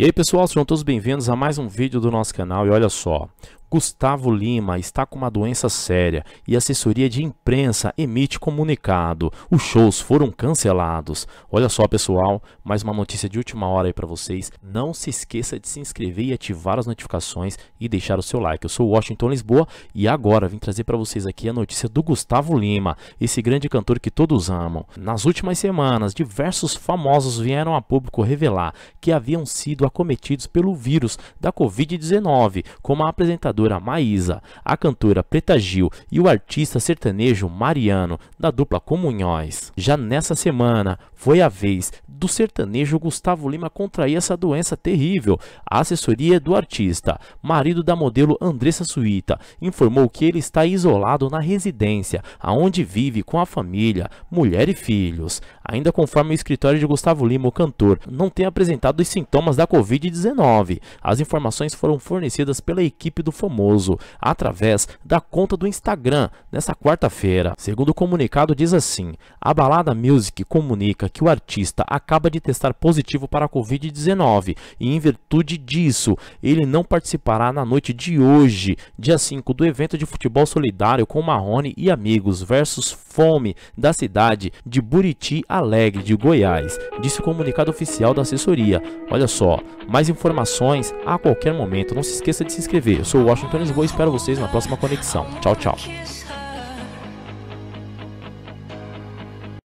E aí pessoal, sejam todos bem-vindos a mais um vídeo do nosso canal e olha só, Gustavo Lima está com uma doença séria e a assessoria de imprensa emite comunicado. Os shows foram cancelados. Olha só, pessoal, mais uma notícia de última hora aí para vocês. Não se esqueça de se inscrever e ativar as notificações e deixar o seu like. Eu sou Washington Lisboa e agora vim trazer para vocês aqui a notícia do Gustavo Lima, esse grande cantor que todos amam. Nas últimas semanas, diversos famosos vieram a público revelar que haviam sido acometidos pelo vírus da Covid-19, como a apresentadora cantora Maísa, a cantora Preta Gil e o artista sertanejo Mariano, da dupla Comunhões. Já nessa semana, foi a vez do sertanejo Gustavo Lima contrair essa doença terrível. A assessoria do artista, marido da modelo Andressa Suíta, informou que ele está isolado na residência, aonde vive com a família, mulher e filhos. Ainda conforme o escritório de Gustavo Lima, o cantor não tem apresentado os sintomas da Covid-19. As informações foram fornecidas pela equipe do através da conta do Instagram nessa quarta-feira. Segundo o comunicado, diz assim: a Balada Music comunica que o artista acaba de testar positivo para a Covid-19 e, em virtude disso, ele não participará na noite de hoje, dia 5, do evento de futebol solidário com Marrone e amigos versus Fome da cidade de Buriti Alegre, de Goiás, disse o comunicado oficial da assessoria. Olha só, mais informações a qualquer momento. Não se esqueça de se inscrever. Eu sou o Washington Lisboa. Espero vocês na próxima conexão. Tchau, tchau.